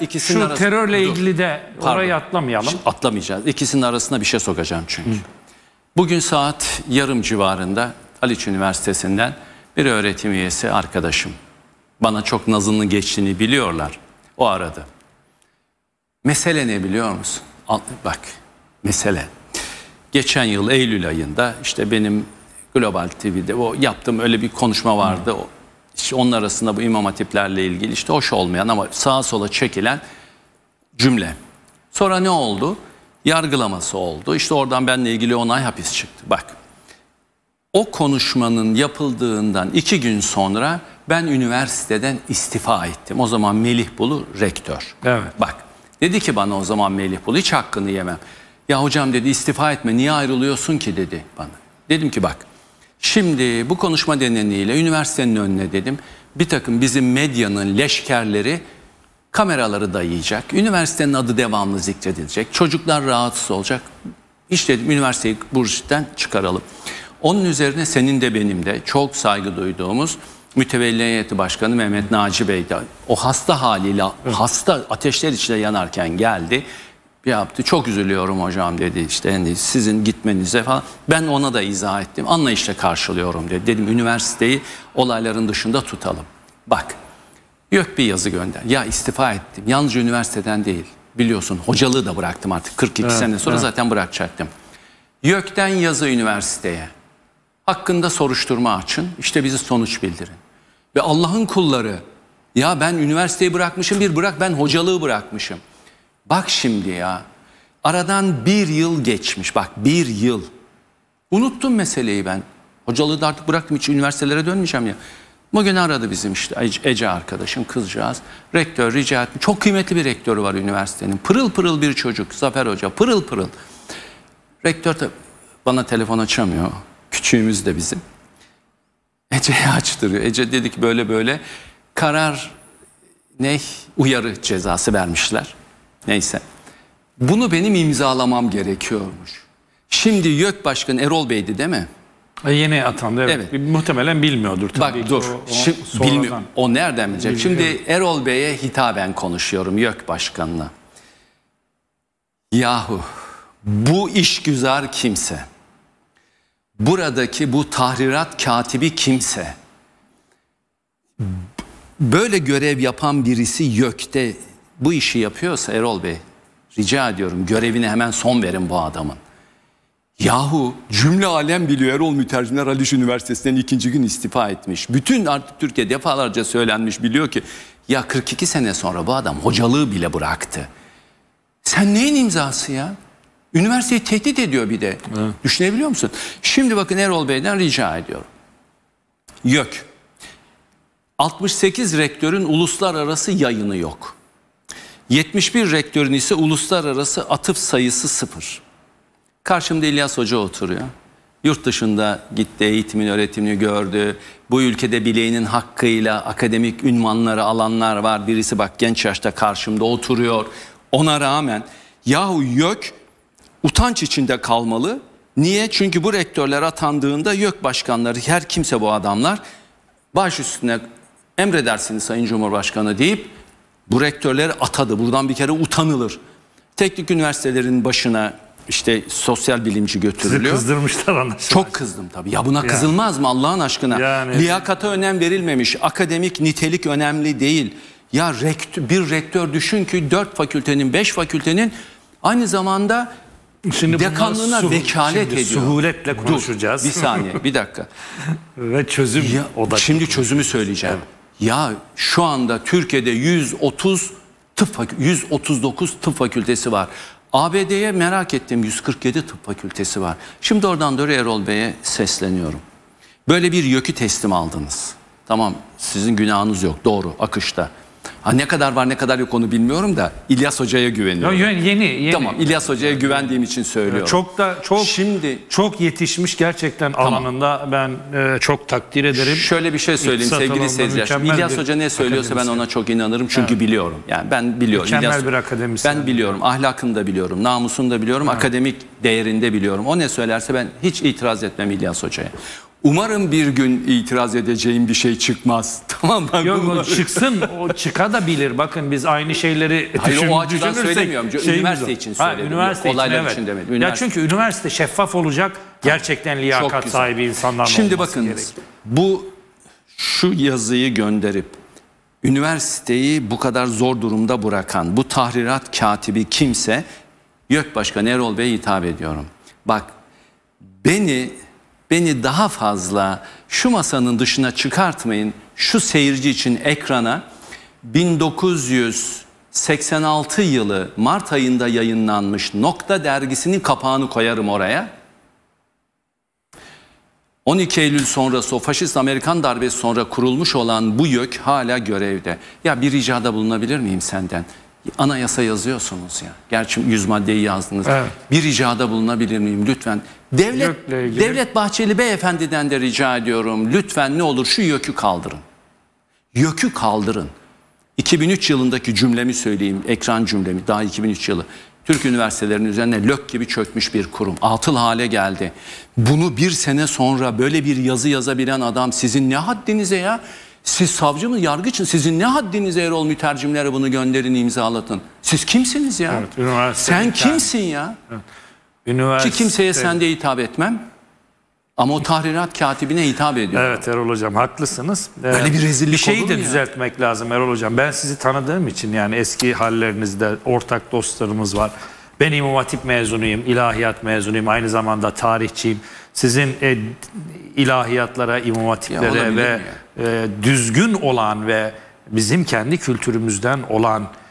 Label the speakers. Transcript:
Speaker 1: İkisinin Şu arasında, terörle dur. ilgili de Pardon. orayı atlamayalım. Şimdi atlamayacağız. İkisinin arasına bir şey sokacağım çünkü. Hı. Bugün saat yarım civarında Haliç Üniversitesi'nden bir öğretim üyesi arkadaşım. Bana çok nazının geçtiğini biliyorlar. O aradı. Mesele ne biliyor musun? Bak mesele. Geçen yıl Eylül ayında işte benim Global TV'de o yaptığım öyle bir konuşma vardı. Hı işte onun arasında bu imam hatiplerle ilgili işte hoş olmayan ama sağa sola çekilen cümle. Sonra ne oldu? Yargılaması oldu. İşte oradan benle ilgili onay hapis çıktı. Bak o konuşmanın yapıldığından iki gün sonra ben üniversiteden istifa ettim. O zaman Melih Bulu rektör. Evet. Bak dedi ki bana o zaman Melih Bulu hiç hakkını yemem. Ya hocam dedi istifa etme niye ayrılıyorsun ki dedi bana. Dedim ki bak Şimdi bu konuşma nedeniyle üniversitenin önüne dedim bir takım bizim medyanın leşkerleri kameraları dayayacak. Üniversitenin adı devamlı zikredilecek. Çocuklar rahatsız olacak. İşte dedim üniversiteyi Burç'tan çıkaralım. Onun üzerine senin de benim de çok saygı duyduğumuz mütevelli heyeti başkanı Mehmet Naci Bey de o hasta haliyle hasta ateşler içinde yanarken geldi yaptı. Çok üzülüyorum hocam dedi işte sizin gitmenize falan. Ben ona da izah ettim. Anlayışla karşılıyorum dedi. Dedim üniversiteyi olayların dışında tutalım. Bak yok bir yazı gönder. Ya istifa ettim. Yalnızca üniversiteden değil. Biliyorsun hocalığı da bıraktım artık. 42 evet, sene sonra evet. zaten bırakacaktım. YÖK'ten yazı üniversiteye. Hakkında soruşturma açın. İşte bizi sonuç bildirin. Ve Allah'ın kulları ya ben üniversiteyi bırakmışım bir bırak ben hocalığı bırakmışım. Bak şimdi ya. Aradan bir yıl geçmiş. Bak bir yıl. Unuttum meseleyi ben. Hocalığı da artık bıraktım. Hiç üniversitelere dönmeyeceğim ya. Bugün aradı bizim işte Ece arkadaşım kızcağız. Rektör rica ettim. Çok kıymetli bir rektörü var üniversitenin. Pırıl pırıl bir çocuk Zafer Hoca. Pırıl pırıl. Rektör de bana telefon açamıyor. Küçüğümüz de bizim. Ece'ye açtırıyor. Ece dedi ki böyle böyle karar ne uyarı cezası vermişler. Neyse. Bunu benim imzalamam gerekiyormuş. Şimdi YÖK Başkanı Erol Bey'di değil mi? E yeni atandı evet. evet. Muhtemelen bilmiyordur tabii. Bak dur. O, o Şimdi, sonradan... bilmiyor. O nereden bilecek? Bilmiyorum. Şimdi Erol Bey'e hitaben konuşuyorum YÖK Başkanı'na. Yahu bu işgüzar kimse, buradaki bu tahrirat katibi kimse, böyle görev yapan birisi YÖK'te bu işi yapıyorsa Erol Bey rica ediyorum görevini hemen son verin bu adamın. Yahu cümle alem biliyor Erol Mütercimler Haliç Üniversitesi'nden ikinci gün istifa etmiş. Bütün artık Türkiye defalarca söylenmiş biliyor ki ya 42 sene sonra bu adam hocalığı bile bıraktı. Sen neyin imzası ya? Üniversiteyi tehdit ediyor bir de. Hı. Düşünebiliyor musun? Şimdi bakın Erol Bey'den rica ediyorum. Yok. 68 rektörün uluslararası yayını yok. 71 rektörün ise uluslararası atıf sayısı sıfır. Karşımda İlyas Hoca oturuyor. Yurt dışında gitti, eğitimin öğretimini gördü. Bu ülkede bileğinin hakkıyla akademik ünvanları alanlar var. Birisi bak genç yaşta karşımda oturuyor. Ona rağmen yahu YÖK utanç içinde kalmalı. Niye? Çünkü bu rektörler atandığında YÖK başkanları her kimse bu adamlar baş üstüne emredersiniz Sayın Cumhurbaşkanı deyip bu rektörler atadı. Buradan bir kere utanılır. Teknik üniversitelerin başına işte sosyal bilimci götürülüyor. Sizi kızdırmışlar anlaşılan. Çok kızdım tabii. Ya buna yani. kızılmaz mı Allah'ın aşkına? Yani. Liyakata önem verilmemiş. Akademik nitelik önemli değil. Ya rektör, bir rektör düşün ki dört fakültenin, beş fakültenin aynı zamanda Şimdi dekanlığına suh, vekalet şimdi ediyor. Suhuletle konuşacağız. Dur, bir saniye, bir dakika. Ve çözüm ya, odaklı. Şimdi çözümü söyleyeceğim. Evet. Ya şu anda Türkiye'de 130 tıp 139 tıp fakültesi var. ABD'ye merak ettim 147 tıp fakültesi var. Şimdi oradan doğru Erol Bey'e sesleniyorum. Böyle bir yökü teslim aldınız. Tamam sizin günahınız yok doğru akışta. Ha ne kadar var ne kadar yok onu bilmiyorum da İlyas Hoca'ya güveniyorum. Yo, yeni, yeni. Tamam İlyas Hoca'ya güvendiğim için söylüyorum. Çok da çok şimdi çok yetişmiş gerçekten tamam. alanında ben e, çok takdir ederim. Şöyle bir şey söyleyeyim İktisat sevgili seyirciler. İlyas Hoca ne söylüyorsa ben ona çok inanırım çünkü evet. biliyorum. Yani ben biliyorum. Mükemmel İlyas, bir akademisyen. Ben biliyorum. Ahlakını da biliyorum. Namusunu da biliyorum. Evet. Akademik değerinde biliyorum. O ne söylerse ben hiç itiraz etmem İlyas Hoca'ya. Umarım bir gün itiraz edeceğim bir şey çıkmaz. Tamam ben Yok, bunları... çıksın o çıka da bilir. Bakın biz aynı şeyleri Hayır, düşün, o açıdan söylemiyorum. Üniversite için söylüyorum. üniversite Yok, için, evet. için demedim. Üniversite. Ya çünkü üniversite şeffaf olacak. Gerçekten liyakat sahibi insanlar Şimdi bakın bu şu yazıyı gönderip üniversiteyi bu kadar zor durumda bırakan bu tahrirat katibi kimse YÖK Başkanı Erol Bey'e hitap ediyorum. Bak beni beni daha fazla şu masanın dışına çıkartmayın. Şu seyirci için ekrana 1986 yılı Mart ayında yayınlanmış Nokta dergisinin kapağını koyarım oraya. 12 Eylül sonrası o faşist Amerikan darbesi sonra kurulmuş olan bu YÖK hala görevde. Ya bir ricada bulunabilir miyim senden? anayasa yazıyorsunuz ya. Gerçi yüz maddeyi yazdınız. Evet. Bir ricada bulunabilir miyim lütfen? Devlet ilgili... Devlet Bahçeli Beyefendi'den de rica ediyorum. Lütfen ne olur şu yökü kaldırın. Yökü kaldırın. 2003 yılındaki cümlemi söyleyeyim. Ekran cümlemi daha 2003 yılı. Türk üniversitelerinin üzerine lök gibi çökmüş bir kurum. Atıl hale geldi. Bunu bir sene sonra böyle bir yazı yazabilen adam sizin ne haddinize ya? Siz savcı mı yargı için sizin ne haddinize Erol mütercimlere bunu gönderin imzalatın. Siz kimsiniz ya? Evet, üniversite Sen kimsin ya? Evet. Üniversite... Ki kimseye sende hitap etmem. Ama o tahrirat katibine hitap ediyor. Evet Erol Hocam haklısınız. Evet. Böyle bir rezillik Bir şeyi de ya? düzeltmek lazım Erol Hocam. Ben sizi tanıdığım için yani eski hallerinizde ortak dostlarımız var. Ben İmam Hatip mezunuyum, ilahiyat mezunuyum, aynı zamanda tarihçiyim. Sizin e, ilahiyatlara, İmam Hatip'lere ve e, düzgün olan ve bizim kendi kültürümüzden olan